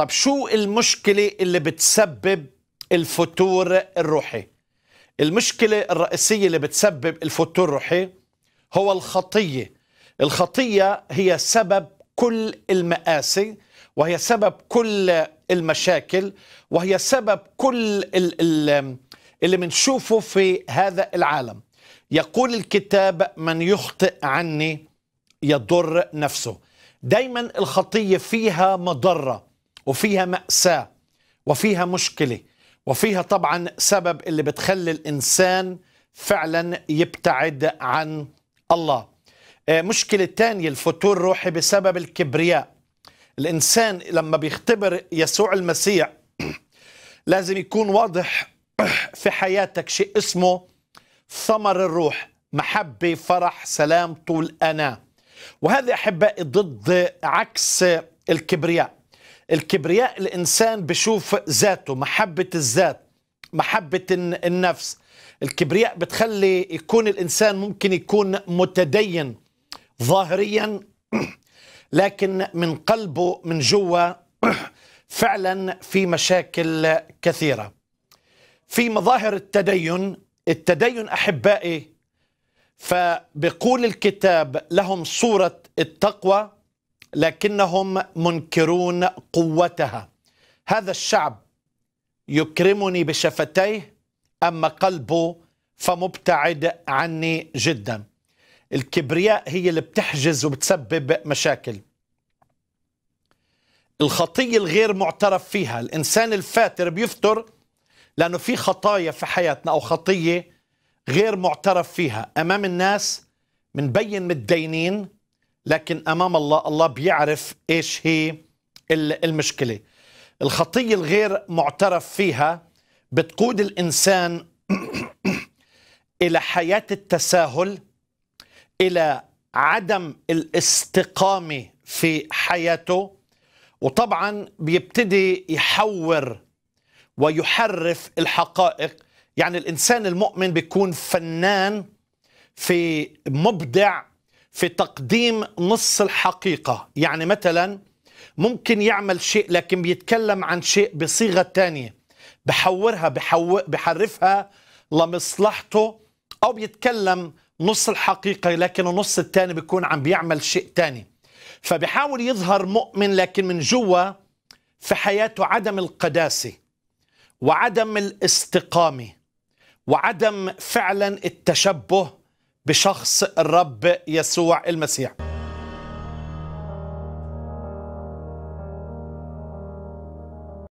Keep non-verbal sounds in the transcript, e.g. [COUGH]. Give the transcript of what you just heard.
طب شو المشكلة اللي بتسبب الفتور الروحي المشكلة الرئيسية اللي بتسبب الفتور الروحي هو الخطية الخطية هي سبب كل المآسي وهي سبب كل المشاكل وهي سبب كل اللي بنشوفه في هذا العالم يقول الكتاب من يخطئ عني يضر نفسه دايما الخطية فيها مضرة وفيها مأساة وفيها مشكلة وفيها طبعا سبب اللي بتخلي الإنسان فعلا يبتعد عن الله آه، مشكلة تانية الفتور الروحي بسبب الكبرياء الإنسان لما بيختبر يسوع المسيح [CLEARS THROAT] لازم يكون واضح في حياتك شيء اسمه ثمر الروح محبة فرح سلام طول أنا وهذا أحبائي ضد عكس الكبرياء الكبرياء الإنسان بشوف ذاته محبة الذات محبة النفس الكبرياء بتخلي يكون الإنسان ممكن يكون متدين ظاهريا لكن من قلبه من جوا فعلا في مشاكل كثيرة في مظاهر التدين التدين أحبائي فبقول الكتاب لهم صورة التقوى لكنهم منكرون قوتها هذا الشعب يكرمني بشفتيه اما قلبه فمبتعد عني جدا الكبرياء هي اللي بتحجز وبتسبب مشاكل الخطيه الغير معترف فيها الانسان الفاتر بيفتر لانه في خطايا في حياتنا او خطيه غير معترف فيها امام الناس منبين متدينين لكن امام الله الله بيعرف ايش هي المشكله الخطيه الغير معترف فيها بتقود الانسان [CLEARS THROAT] الى حياه التساهل الى عدم الاستقامه في حياته وطبعا بيبتدي يحور ويحرف الحقائق يعني الانسان المؤمن بيكون فنان في مبدع في تقديم نص الحقيقة يعني مثلا ممكن يعمل شيء لكن بيتكلم عن شيء بصيغة تانية بحورها بحو... بحرفها لمصلحته أو بيتكلم نص الحقيقة لكن النص التاني بيكون عم بيعمل شيء تاني فبيحاول يظهر مؤمن لكن من جوا في حياته عدم القداسة وعدم الاستقامة وعدم فعلا التشبه بشخص الرب يسوع المسيح